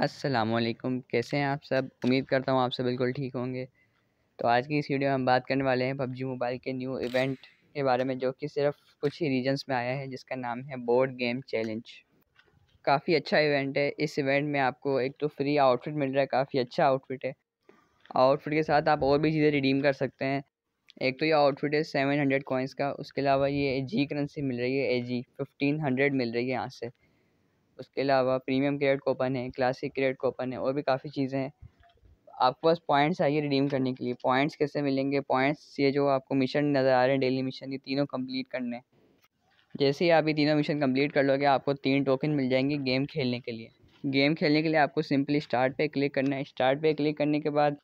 वालेकुम कैसे हैं आप सब उम्मीद करता हूँ आप सब बिल्कुल ठीक होंगे तो आज की इस वीडियो में हम बात करने वाले हैं पबजी मोबाइल के न्यू इवेंट के बारे में जो कि सिर्फ कुछ ही रीजन्स में आया है जिसका नाम है बोर्ड गेम चैलेंज काफ़ी अच्छा इवेंट है इस इवेंट में आपको एक तो फ्री आउटफिट मिल रहा है काफ़ी अच्छा आउटफिट है आउटफिट के साथ आप और भी चीज़ें रिडीम कर सकते हैं एक तो ये आउटफिट है सेवन हंड्रेड कॉइन्स का उसके अलावा ये जी करेंसी मिल रही है ए जी फिफ्टीन हंड्रेड मिल रही है यहाँ से उसके अलावा प्रीमियम क्रेडिट कोपन है क्लासिक क्रेडिट कोपन है और भी काफ़ी चीज़ें हैं आपके पास पॉइंट्स आइए रिडीम करने के लिए पॉइंट्स कैसे मिलेंगे पॉइंट्स ये जो आपको मिशन नज़र आ रहे हैं डेली मिशन ये तीनों कंप्लीट करने जैसे ही आप ये तीनों मिशन कंप्लीट कर लोगे आपको तीन टोकन मिल जाएंगे गेम खेलने के लिए गेम खेलने के लिए आपको सिंपली स्टार्ट पे क्लिक करना है स्टार्ट पे क्लिक करने के बाद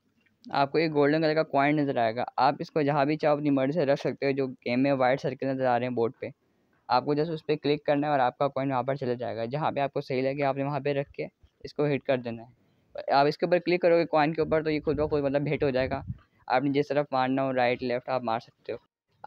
आपको एक गोल्डन कलर का कॉइन नज़र आएगा आप इसको जहाँ भी चाहो अपनी मर्ज़ी से रख सकते हो जो गेम में वाइट सर्कल नज़र आ रहे हैं बोर्ड पे आपको जस्ट उस पर क्लिक करना है और आपका कॉइन वहाँ पर चला जाएगा जहाँ पे आपको सही लगे आपने वहाँ पे रख के इसको हिट कर देना है आप इसके ऊपर क्लिक करोगे कॉइन के ऊपर तो ये खुद ब खुद मतलब भेट हो जाएगा आपने जिस तरफ मारना हो राइट लेफ्ट आप मार सकते हो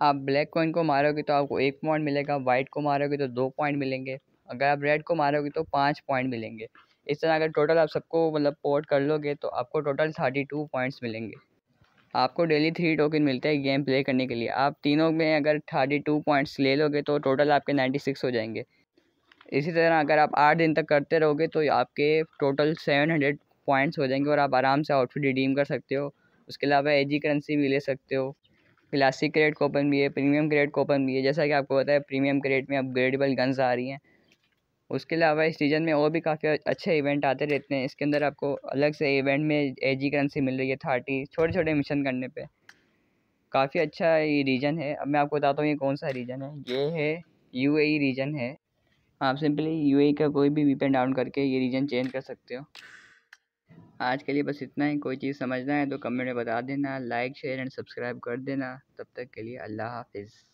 आप ब्लैक कॉइन को मारोगे तो आपको एक पॉइंट मिलेगा वाइट को मारोगे तो दो पॉइंट मिलेंगे अगर आप रेड को मारोगे तो पाँच पॉइंट मिलेंगे इस तरह अगर टोटल आप सबको मतलब पोर्ट कर लोगे तो आपको टोटल थर्टी टू पॉइंट्स मिलेंगे आपको डेली थ्री टोकन मिलते हैं गेम प्ले करने के लिए आप तीनों में अगर थर्टी टू पॉइंट्स ले लोगे तो टोटल आपके नाइन्टी सिक्स हो जाएंगे इसी तरह अगर आप आठ दिन तक करते रहोगे तो आपके टोटल सेवन हंड्रेड पॉइंट्स हो जाएंगे और आप आराम से आउटफिट रिडीम कर सकते हो उसके अलावा एजी करेंसी भी ले सकते हो क्लासिक क्रेड कोपन भी है प्रीमियम क्रेड कोपन भी है जैसा कि आपको पता है प्रीमियम क्रेड में अपग्रेडेबल गन्स आ रही हैं उसके अलावा इस सीज़न में और भी काफ़ी अच्छे इवेंट आते रहते हैं इसके अंदर आपको अलग से इवेंट में ए जी करेंसी मिल रही है थर्टी छोटे छोटे मिशन करने पे काफ़ी अच्छा ये रीजन है अब मैं आपको बताता हूँ ये कौन सा रीजन है ये है यू रीजन e है आप सिंपली यू e का कोई भी वीपेन डाउन करके ये रीजन चेंज कर सकते हो आज के लिए बस इतना ही कोई चीज़ समझना है तो कमेंट में बता देना लाइक शेयर एंड सब्सक्राइब कर देना तब तक के लिए अल्लाह हाफिज़